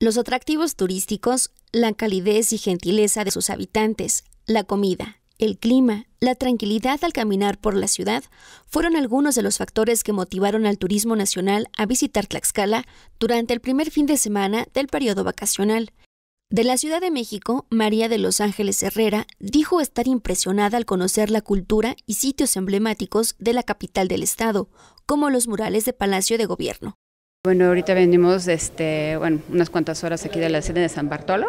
Los atractivos turísticos, la calidez y gentileza de sus habitantes, la comida, el clima, la tranquilidad al caminar por la ciudad fueron algunos de los factores que motivaron al turismo nacional a visitar Tlaxcala durante el primer fin de semana del periodo vacacional. De la Ciudad de México, María de Los Ángeles Herrera dijo estar impresionada al conocer la cultura y sitios emblemáticos de la capital del estado, como los murales de Palacio de Gobierno, bueno, ahorita venimos este, bueno, unas cuantas horas aquí de la sede de San Bartolo,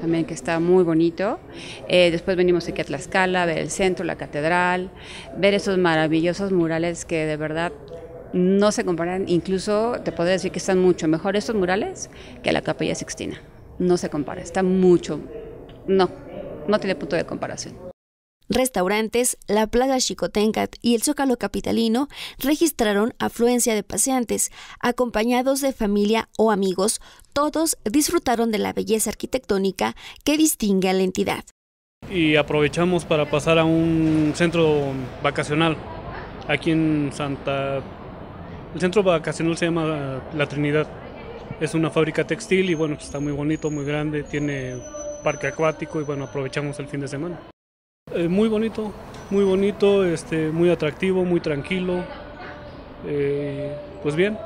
también que está muy bonito. Eh, después venimos aquí a Tlaxcala, ver el centro, la catedral, ver esos maravillosos murales que de verdad no se comparan, incluso te podría decir que están mucho mejor estos murales que la Capilla Sixtina. No se compara, está mucho, no, no tiene punto de comparación. Restaurantes, la Plaza Chicotencat y el Zócalo Capitalino registraron afluencia de paseantes, acompañados de familia o amigos, todos disfrutaron de la belleza arquitectónica que distingue a la entidad. Y aprovechamos para pasar a un centro vacacional, aquí en Santa... El centro vacacional se llama La Trinidad, es una fábrica textil y bueno, está muy bonito, muy grande, tiene parque acuático y bueno, aprovechamos el fin de semana. Eh, muy bonito, muy bonito, este, muy atractivo, muy tranquilo. Eh, pues bien.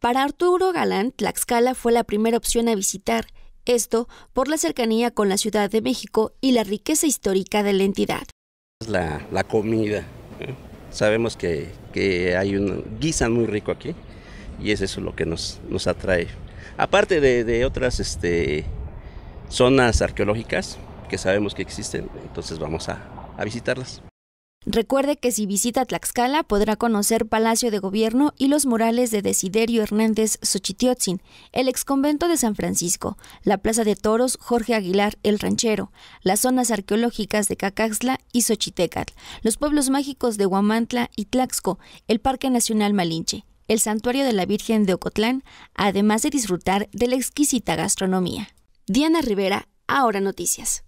Para Arturo Galán, Tlaxcala fue la primera opción a visitar, esto por la cercanía con la Ciudad de México y la riqueza histórica de la entidad. La, la comida. Sabemos que, hay un guisa muy rico aquí y es eso lo que nos, atrae. Aparte de, de otras este, zonas arqueológicas, que sabemos que existen, entonces vamos a, visitarlas. Recuerde que si visita Tlaxcala podrá conocer Palacio de Gobierno y los murales de Desiderio Hernández Xochitiotzin, el exconvento de San Francisco, la Plaza de Toros Jorge Aguilar el Ranchero, las zonas arqueológicas de Cacaxla y Xochitecatl, los pueblos mágicos de Huamantla y Tlaxco, el Parque Nacional Malinche, el Santuario de la Virgen de Ocotlán, además de disfrutar de la exquisita gastronomía. Diana Rivera, Ahora Noticias.